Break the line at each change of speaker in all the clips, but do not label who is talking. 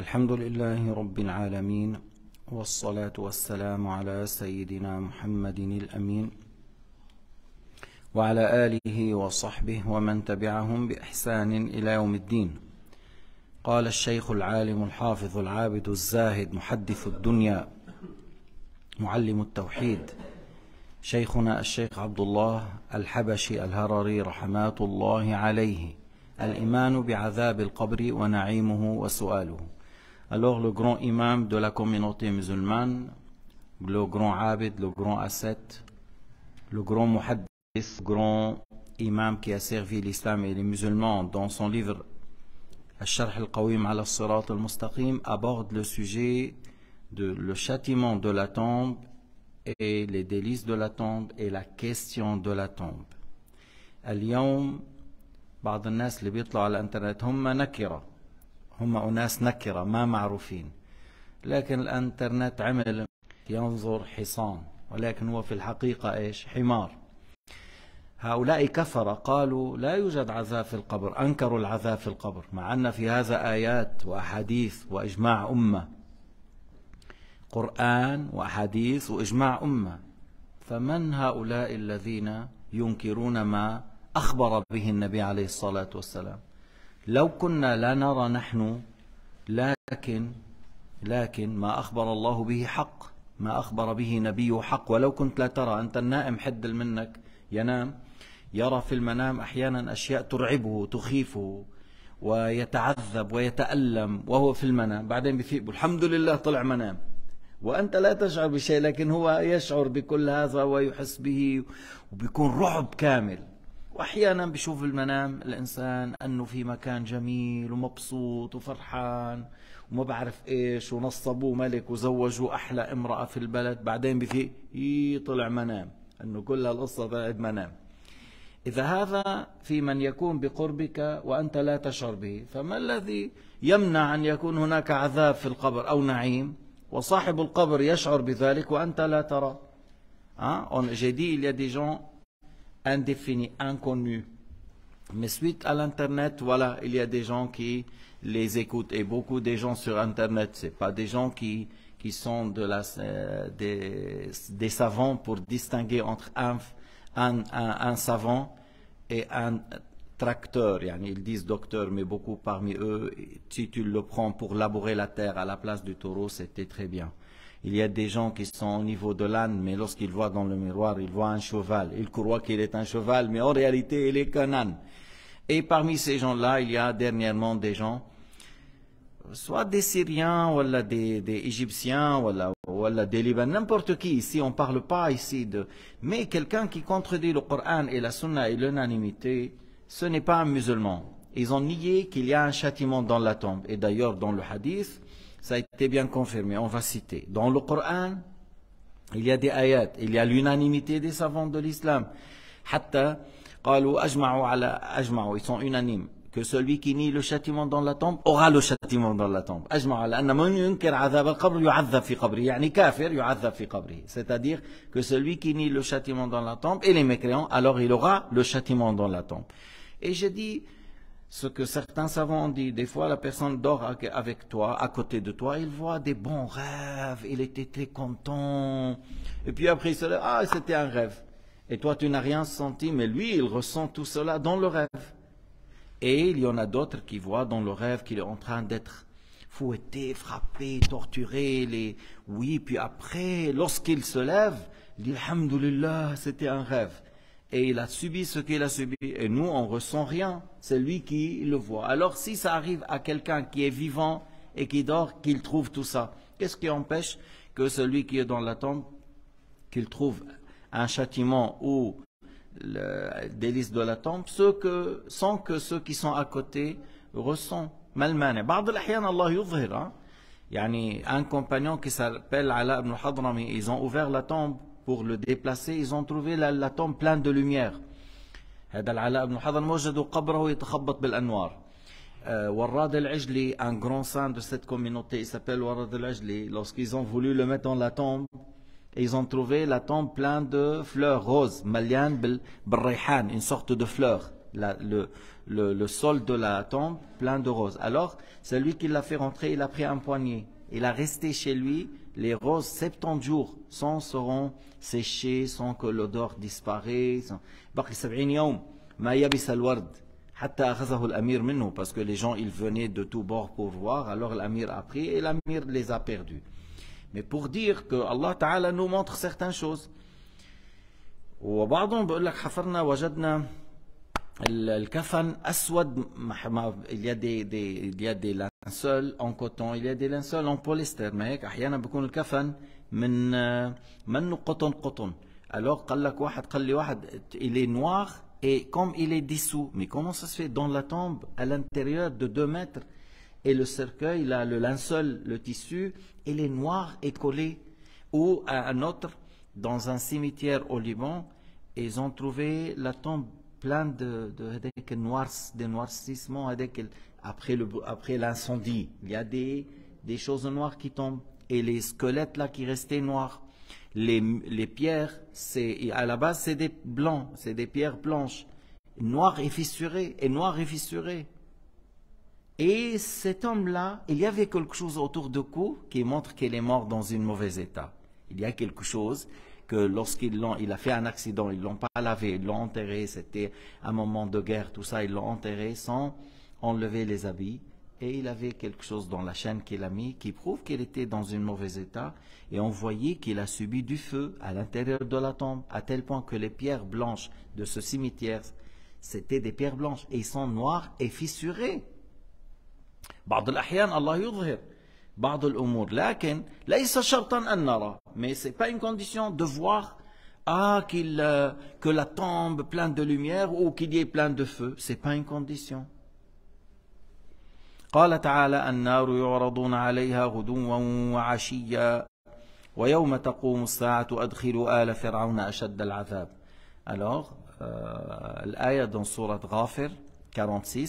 الحمد لله رب العالمين والصلاة والسلام على سيدنا محمد الأمين وعلى آله وصحبه ومن تبعهم بإحسان إلى يوم الدين قال الشيخ العالم الحافظ العابد الزاهد محدث الدنيا معلم التوحيد شيخنا الشيخ عبد الله الحبشي الهرري رحمات الله عليه الإيمان بعذاب القبر ونعيمه وسؤاله Alors le grand imam de la communauté musulmane, le grand abid, le grand ascète, le grand muhaddis, le grand imam qui a servi l'islam et les musulmans dans son livre Al-Sharh al-Qawim al-Sirat al-Mustaqim aborde le sujet de le châtiment de la tombe et les délices de la tombe et la question de la tombe. هم أناس نكرة ما معروفين لكن الانترنت عمل ينظر حصان ولكن هو في الحقيقة إيش حمار هؤلاء كفر قالوا لا يوجد عذاب في القبر أنكروا العذاب في القبر مع أن في هذا آيات وأحاديث وإجماع أمة قرآن وأحاديث وإجماع أمة فمن هؤلاء الذين ينكرون ما أخبر به النبي عليه الصلاة والسلام لو كنا لا نرى نحن لكن لكن ما أخبر الله به حق ما أخبر به نبيه حق ولو كنت لا ترى أنت النائم حد منك ينام يرى في المنام أحيانا أشياء ترعبه تخيفه ويتعذب ويتألم وهو في المنام بعدين بفيق الحمد لله طلع منام وأنت لا تشعر بشيء لكن هو يشعر بكل هذا ويحس به وبيكون رعب كامل واحيانا بشوف المنام الانسان انه في مكان جميل ومبسوط وفرحان وما بعرف ايش ونصبوه ملك وزوجوا احلى امراه في البلد بعدين بفيق طلع منام انه كل القصه طلعت منام اذا هذا في من يكون بقربك وانت لا تشعر به فما الذي يمنع ان يكون هناك عذاب في القبر او نعيم وصاحب القبر يشعر بذلك وانت لا ترى ها اون جيدي dit il y a des gens indéfini, inconnu. Mais suite à l'Internet, voilà, il y a des gens qui les écoutent. Et beaucoup des gens sur Internet, ce pas des gens qui, sont de euh, des, savants pour distinguer entre un, un, savant et un tracteur. ils disent docteur, mais beaucoup parmi eux, si tu le prends pour labourer la terre à la place du taureau, c'était très bien. Il y a des gens qui sont au niveau de l'âne, mais lorsqu'ils voient dans le miroir, ils voient un cheval. Ils croient qu'il est un cheval, mais en réalité, il est qu'un âne. Et parmi ces gens-là, il y a dernièrement des gens, soit des Syriens, ou des, Égyptiens, ou des Libanais, n'importe qui ici, on ne parle pas ici de... Mais quelqu'un qui contredit le Coran et la Sunna et l'unanimité, ce n'est pas un musulman. Ils ont nié qu'il y a un châtiment dans la tombe. Et d'ailleurs, dans le hadith, ça a été bien confirmé, on va citer. Dans le Coran, il y a des ayats, il y a l'unanimité des savants de l'islam. Ils sont unanimes que celui qui nie le châtiment dans la tombe aura le châtiment dans la tombe. C'est-à-dire que celui qui nie le châtiment dans la tombe et les mécréants, alors il aura le châtiment dans la tombe. Et je dis, ce que certains savants ont dit. Des fois, la personne dort avec toi, à côté de toi, il voit des bons rêves, il était très content. Et puis après, il se dit, ah, c'était un rêve. Et toi, tu n'as rien senti, mais lui, il ressent tout cela dans le rêve. Et il y en a d'autres qui voient dans le rêve qu'il est en train d'être fouetté, frappé, torturé. Les... Oui, puis après, lorsqu'il se lève, il dit, c'était un rêve et il a subi ce qu'il a subi et nous on ressent rien, c'est lui qui le voit. Alors si ça arrive à quelqu'un qui est vivant et qui dort, qu'il trouve tout ça, qu'est-ce qui empêche que celui qui est dans la tombe, qu'il trouve un châtiment ou le délice de la tombe, ce que, sans que ceux qui sont à côté ressentent. malmane. بعض hein. un compagnon qui s'appelle ibn Hadrami ils ont ouvert la tombe pour le déplacer, ils ont trouvé la, tombe pleine de lumière. Warad euh, al un grand saint de cette communauté, il s'appelle Warad al-Ajli. Lorsqu'ils ont voulu le mettre dans la tombe, ils ont trouvé la tombe pleine de fleurs roses, malian bil une sorte de fleur. le, le, le, sol de la tombe plein de roses. Alors, celui qui l'a fait rentrer, il a pris un poignet. Il a resté chez lui les roses 70 jours sans seront séchées, sans que l'odeur disparaisse. parce que les gens, ils venaient de tous bords pour voir, alors l'amir a pris et l'amir les a perdus. Mais pour dire que Allah Ta'ala nous montre certaines choses. il y a des, des, en coton il y a des linceuls en ما mais il بيكون الكفن من منه coton alors et comme il est dissous. Mais comment ça se fait Dans la tombe, à l'intérieur de 2 mètres, et le cercueil, là, le linceul, le tissu, il est noir et collé. Ou à un autre, dans un cimetière au Liban, ils ont trouvé la tombe plein de, de, noircissements, après, après l'incendie. Il y a des, choses noires qui tombent. Et les squelettes là qui restaient noirs. Les, pierres, à la base, c'est des blancs, c'est des pierres blanches, noires et fissurées, et noirs et fissurées. Et cet homme-là, il y avait quelque chose autour de cou qui montre qu'il est mort dans un mauvais état. Il y a quelque chose que lorsqu'il il a fait un accident, ils l'ont pas lavé, ils l'ont enterré, c'était un moment de guerre, tout ça, ils l'ont enterré sans enlever les habits. Et il avait quelque chose dans la chaîne qu'il a mis qui prouve qu'il était dans un mauvais état. Et on voyait qu'il a subi du feu à l'intérieur de la tombe, à tel point que les pierres blanches de ce cimetière, c'était des pierres blanches. Et ils sont noirs et fissurées. Allah بعض الامور لكن ليس شرطا ان نرى مي سي با ان كونديسيون دو فوار Ah, qu'il, euh, que la tombe pleine de lumière ou qu'il y ait plein de feu, ce pas une condition. قال تعالى النار يعرضون عليها غدوا وعشيا ويوم تقوم الساعة أدخلوا آل فرعون أشد العذاب. Alors, euh, الآية dans سورة غافر 46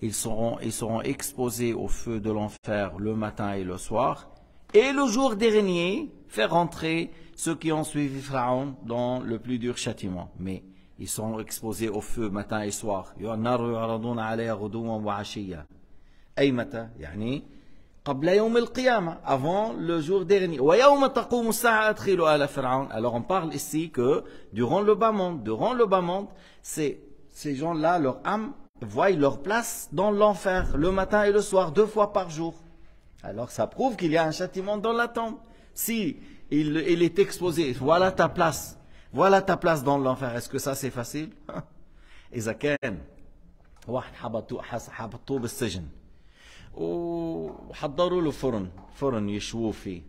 Ils seront, exposés au feu de l'enfer le matin et le soir. Et le jour dernier, faire rentrer ceux qui ont suivi Pharaon dans le plus dur châtiment. Mais ils seront exposés au feu matin et soir. avant le jour dernier alors on parle ici que durant le bas durant le bas monde ces gens-là leur âme voient leur place dans l'enfer, le matin et le soir, deux fois par jour. Alors ça prouve qu'il y a un châtiment dans la tombe. Si il, est exposé, voilà ta place, voilà ta place dans l'enfer. Est-ce que ça c'est facile إذا كان واحد حبطوه حبطوه بالسجن وحضروا له فرن فرن يشووه فيه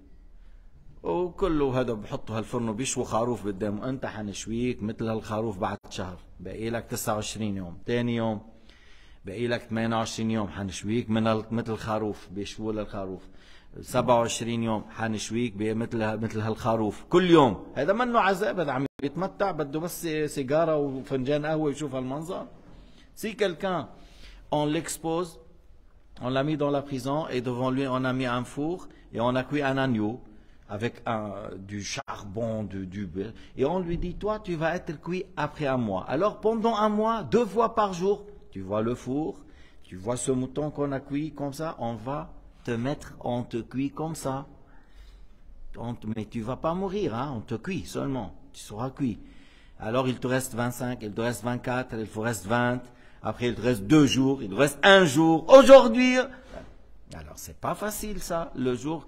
وكله هذا بحطوا هالفرن وبيشوا خروف قدامه انت حنشويك مثل هالخروف بعد شهر باقي لك 29 يوم ثاني يوم بقي لك 28 يوم حنشويك من مثل الخروف بيشووا للخروف 27 يوم حنشويك مثل مثل هالخروف كل يوم هذا منه عذاب هذا عم يتمتع بده بس سيجاره وفنجان قهوه يشوف هالمنظر سي كلكان اون ليكسبوز اون l'a mis dans la prison et devant lui on a mis un four et on a cuit un agneau avec un, du charbon, du, du... Et on lui dit, toi tu vas être cuit après un mois. Alors pendant un mois, deux fois par jour, tu vois le four, tu vois ce mouton qu'on a cuit comme ça, on va te mettre, on te cuit comme ça. mais tu vas pas mourir, hein, on te cuit seulement, tu seras cuit. Alors il te reste 25, il te reste 24, il te reste 20, après il te reste deux jours, il te reste un jour, aujourd'hui. Alors c'est pas facile ça, le jour,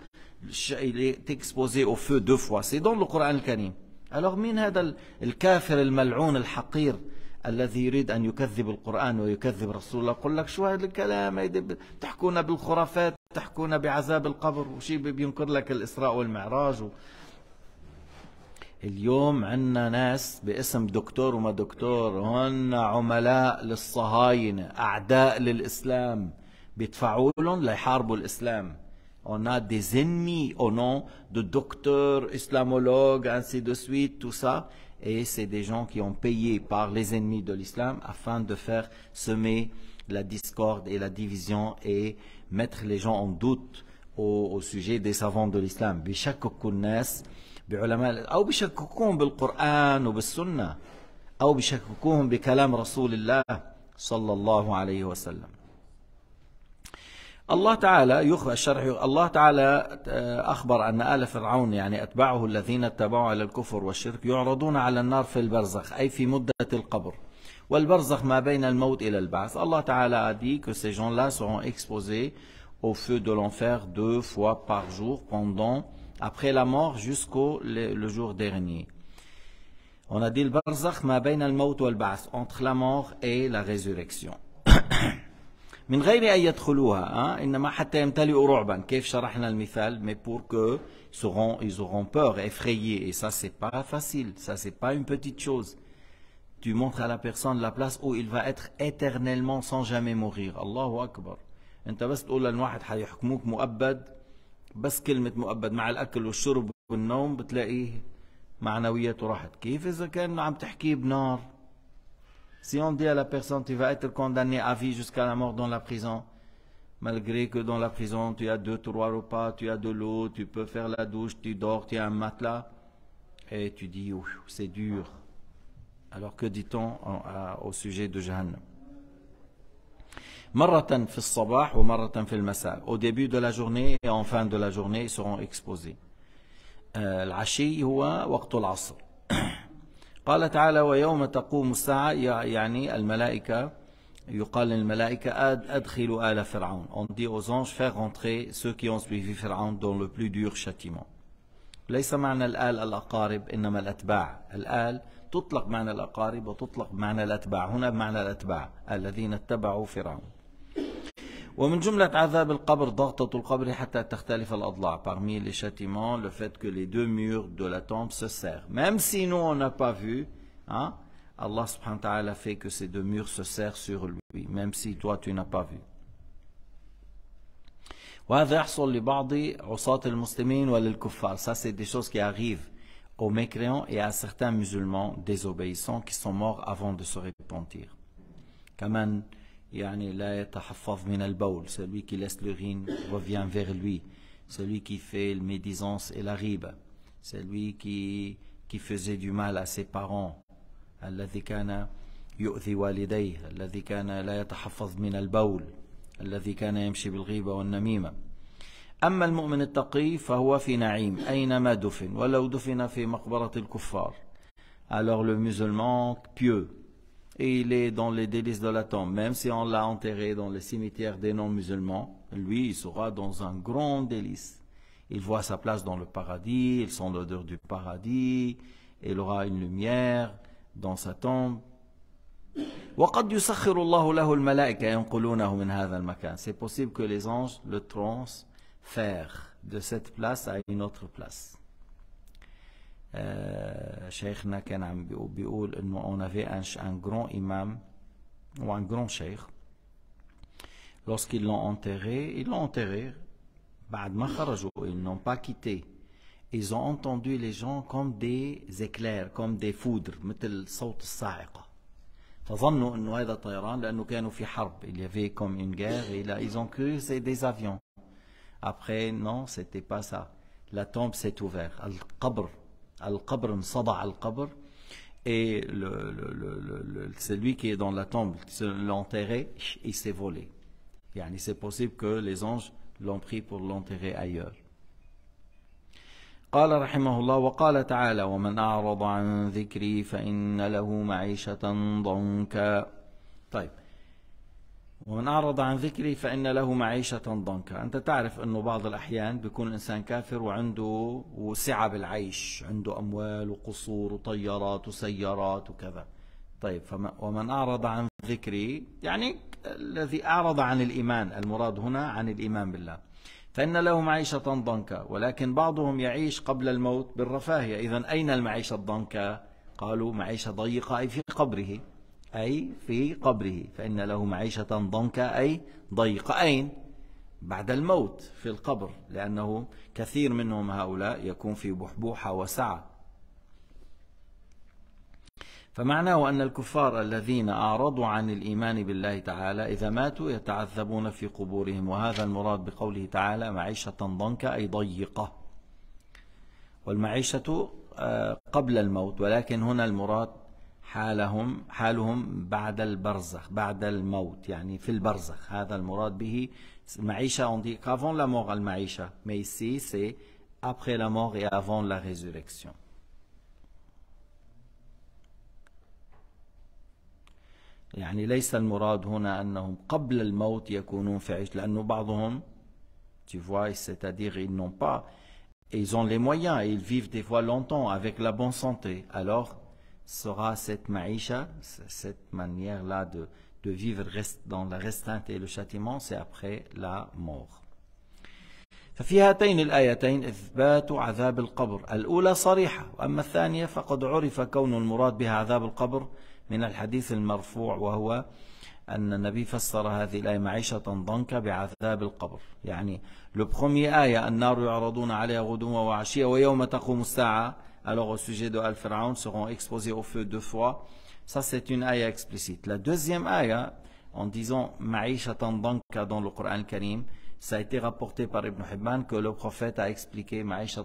il est exposé au feu deux fois, c'est dans le Coran al-Karim. Alors al al الذي يريد أن يكذب القرآن ويكذب رسول الله يقول لك شو هذا الكلام تحكونا بالخرافات تحكونا بعذاب القبر وشي بينكر لك الإسراء والمعراج و... اليوم عندنا ناس باسم دكتور وما دكتور هن عملاء للصهاينة أعداء للإسلام بيدفعوا لهم ليحاربوا الإسلام On a des ennemis au nom de docteurs, islamologues, ainsi de suite, tout ça. Et c'est des gens qui ont payé par les ennemis de l'islam afin de faire semer la discorde et la division et mettre les gens en doute au, sujet des savants de l'islam. quran ou alayhi wa sallam. الله تعالى يخبر الشرح الله تعالى أخبر أن آل فرعون يعني أتبعه الذين اتبعوا على الكفر والشرك يعرضون على النار في البرزخ أي في مدة القبر والبرزخ ما بين الموت إلى البعث الله تعالى a dit que ces gens-là seront exposés au feu de l'enfer deux fois par jour pendant après la mort jusqu'au le, le jour dernier on a dit le barzakh ma bain al-maut wal-ba'th entre la mort et la résurrection من غير أن يدخلوها آه، إنما حتى يمتلئوا رعبا كيف شرحنا المثال مي بور كو seront, ils auront peur, effrayés et ça c'est pas facile, ça c'est pas une petite chose tu montres à la personne la place où il va être éternellement sans jamais mourir الله أكبر أنت بس تقول للواحد حيحكموك مؤبد بس كلمة مؤبد مع الأكل والشرب والنوم بتلاقيه معنوياته راحت كيف إذا كان عم تحكيه بنار Si on dit à la personne, tu vas être condamné à vie jusqu'à la mort dans la prison, malgré que dans la prison, tu as deux, trois repas, tu as de l'eau, tu peux faire la douche, tu dors, tu as un matelas, et tu dis, c'est dur. Alors que dit-on au sujet de Jahannam au début de la journée et en fin de la journée ils seront exposés euh, asr. قال تعالى ويوم تقوم الساعة يعني الملائكة يقال للملائكة أدخلوا آل فرعون on dit aux anges faire rentrer ceux qui ont suivi Pharaon dans le plus dur châtiment ليس معنى الآل الأقارب إنما الأتباع الآل تطلق معنى الأقارب وتطلق معنى الأتباع هنا معنى الأتباع الذين اتبعوا فرعون parmi les châtiments le fait que les deux murs de la tombe se serrent même si nous on n'a pas vu hein, Allah subhanahu wa ta'ala fait que ces deux murs se serrent sur lui même si toi tu n'as pas vu ça c'est des choses qui arrivent aux mécréants et à certains musulmans désobéissants qui sont morts avant de se repentir يعني لا يتحفظ من البول celui qui laisse l'urine revient vers lui celui qui fait le médisance et la كي celui qui qui faisait du mal à ses parents الذي كان يؤذي والديه الذي كان لا يتحفظ من البول الذي كان يمشي بالغيبة والنميمة أما المؤمن التقي فهو في نعيم أينما دفن ولو دفن في مقبرة الكفار alors le musulman pieux et il est dans les délices de la tombe. Même si on l'a enterré dans le cimetière des non-musulmans, lui, il sera dans un grand délice. Il voit sa place dans le paradis, il sent l'odeur du paradis, il aura une lumière dans sa tombe. C'est possible que les anges le transfèrent de cette place à une autre place. شيخنا euh, euh, on avait un, grand imam ou un grand Cheikh lorsqu'ils l'ont enterré ils l'ont enterré بعد ils n'ont pas quitté ils ont entendu les gens comme des éclairs comme des foudres مثل صوت فظنوا طيران لانه كانوا في حرب il y avait comme une guerre et ils ont cru c'est des avions après non c'était pas ça la tombe s'est ouverte القبر انصدع القبر et le, le, le, celui qui est dans la tombe, l'enterré, il s'est volé. Yani c'est possible que les anges l'ont pris pour l'enterrer ailleurs. قال رحمه الله وقال تعالى ومن أعرض عن ذكري فإن له معيشة ضنكا طيب ومن أعرض عن ذكري فإن له معيشة ضنكا أنت تعرف أنه بعض الأحيان بيكون الإنسان كافر وعنده وسعة بالعيش عنده أموال وقصور وطيارات وسيارات وكذا طيب فما ومن أعرض عن ذكري يعني الذي أعرض عن الإيمان المراد هنا عن الإيمان بالله فإن له معيشة ضنكا ولكن بعضهم يعيش قبل الموت بالرفاهية إذا أين المعيشة الضنكا قالوا معيشة ضيقة أي في قبره أي في قبره فإن له معيشة ضنكا أي ضيقة أين بعد الموت في القبر لأنه كثير منهم هؤلاء يكون في بحبوحة وسعة فمعناه أن الكفار الذين أعرضوا عن الإيمان بالله تعالى إذا ماتوا يتعذبون في قبورهم وهذا المراد بقوله تعالى معيشة ضنكا أي ضيقة والمعيشة آه، قبل الموت ولكن هنا المراد حالهم حالهم بعد البرزخ بعد الموت يعني في البرزخ هذا المراد به معيشة on dit qu'avant la mort المعيشة mais ici c'est après la mort et avant la résurrection tu vois c'est-à-dire ils n'ont pas ils ont les moyens ils vivent des fois longtemps avec la bonne santé alors sera cette maïcha, cette manière-là de, de, vivre rest, dans la restreinte et le châtiment, c'est après la mort. ففي هاتين الآيتين إثبات عذاب القبر الأولى صريحة وأما الثانية فقد عرف كون المراد بها عذاب القبر من الحديث المرفوع وهو أن النبي فسر هذه الآية معيشة ضنكا بعذاب القبر يعني لبخمي آية النار يعرضون عليها غدوة وعشية ويوم تقوم الساعة alors au sujet de al faraon seront exposés au feu deux fois. Ça, c'est une ayah explicite. La deuxième ayah, en disant Ma'isha dans le Coran Karim, ça a été rapporté par Ibn Hibban que le prophète a expliqué Ma'isha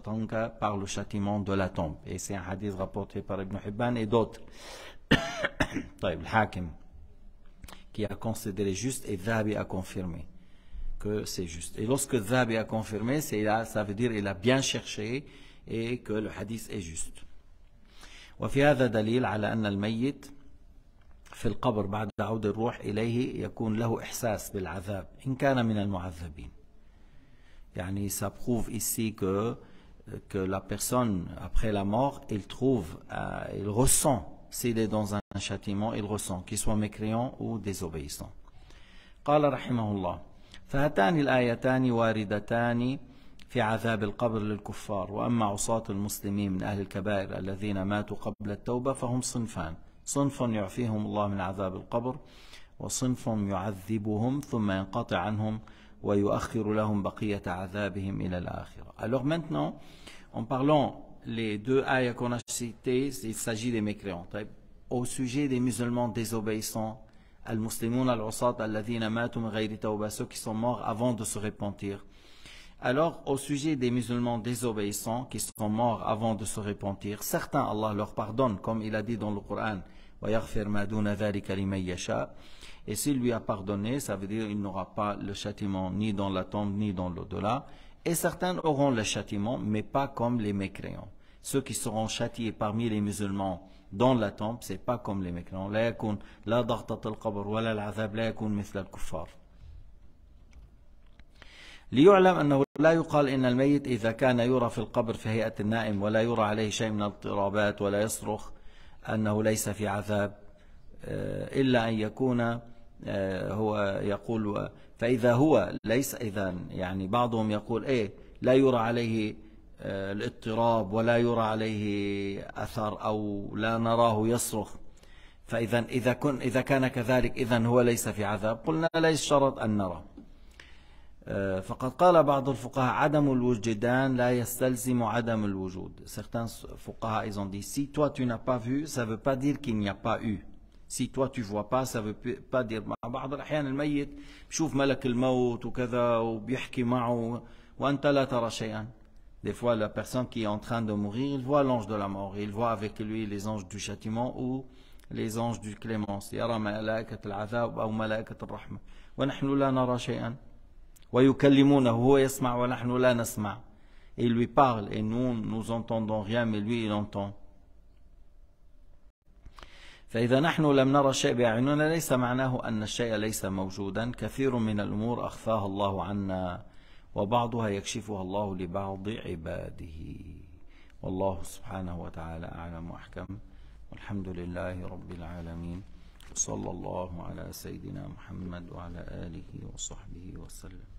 par le châtiment de la tombe. Et c'est un hadith rapporté par Ibn Hibban et d'autres. le Hakim, qui a considéré juste et Zabi a confirmé que c'est juste. Et lorsque Zabi a confirmé, ça veut dire qu'il a bien cherché et que le hadith est juste. وفي هذا دليل على أن الميت في القبر بعد عود الروح إليه يكون له إحساس بالعذاب إن كان من المعذبين يعني ça prouve ici que, que la personne après la mort il trouve, euh, il ressent s'il est dans un châtiment il ressent qu'il soit mécréant ou désobéissant قال رحمه الله فهاتان الآيتان واردتان في عذاب القبر للكفار وأما عصاة المسلمين من أهل الكبائر الذين ماتوا قبل التوبة فهم صنفان صنف يعفيهم الله من عذاب القبر وصنف يعذبهم ثم ينقطع عنهم ويؤخر لهم بقية عذابهم إلى الآخرة Alors maintenant, en parlant les deux ayats qu'on a cités, il s'agit des mécréants. Au sujet des musulmans désobéissants, المسلمون العصاة الذين ماتوا من غير توبة ceux qui sont morts avant de se repentir. Alors, au sujet des musulmans désobéissants qui seront morts avant de se repentir, certains, Allah leur pardonne, comme il a dit dans le Coran, et s'il lui a pardonné, ça veut dire qu'il n'aura pas le châtiment ni dans la tombe ni dans l'au-delà. Et certains auront le châtiment, mais pas comme les mécréants. Ceux qui seront châtiés parmi les musulmans dans la tombe, c'est pas comme les mécréants. لا يقال إن الميت إذا كان يرى في القبر في هيئة النائم ولا يرى عليه شيء من الاضطرابات ولا يصرخ أنه ليس في عذاب آه، إلا أن يكون آه، هو يقول فإذا هو ليس إذا يعني بعضهم يقول إيه لا يرى عليه آه، الاضطراب ولا يرى عليه أثر أو لا نراه يصرخ فإذا إذا كن إذا كان كذلك إذا هو ليس في عذاب قلنا ليس شرط أن نرى فقد قال بعض الفقهاء عدم الوجدان لا يستلزم عدم الوجود certains فقهاء ils ont dit si toi tu n'as pas vu ça veut pas dire qu'il n'y a pas eu si toi tu vois pas ça veut pas dire مع بعض الاحيان الميت بشوف ملك الموت وكذا وبيحكي معه وانت لا ترى شيئا Des fois, la personne qui est en train de mourir, il voit l'ange de la mort. Il voit avec lui les anges du châtiment ou les anges du clémence. يرى ملائكة العذاب او ملائكة الرحمة. ونحن لا نرى شيئا. ويكلمونه هو يسمع ونحن لا نسمع il lui parle et nous nous entendons rien mais lui il entend فإذا نحن لم نرى شيء بأعيننا ليس معناه أن الشيء ليس موجودا كثير من الأمور أخفاها الله عنا وبعضها يكشفها الله لبعض عباده والله سبحانه وتعالى أعلم وأحكم والحمد لله رب العالمين صلى الله على سيدنا محمد وعلى آله وصحبه وسلم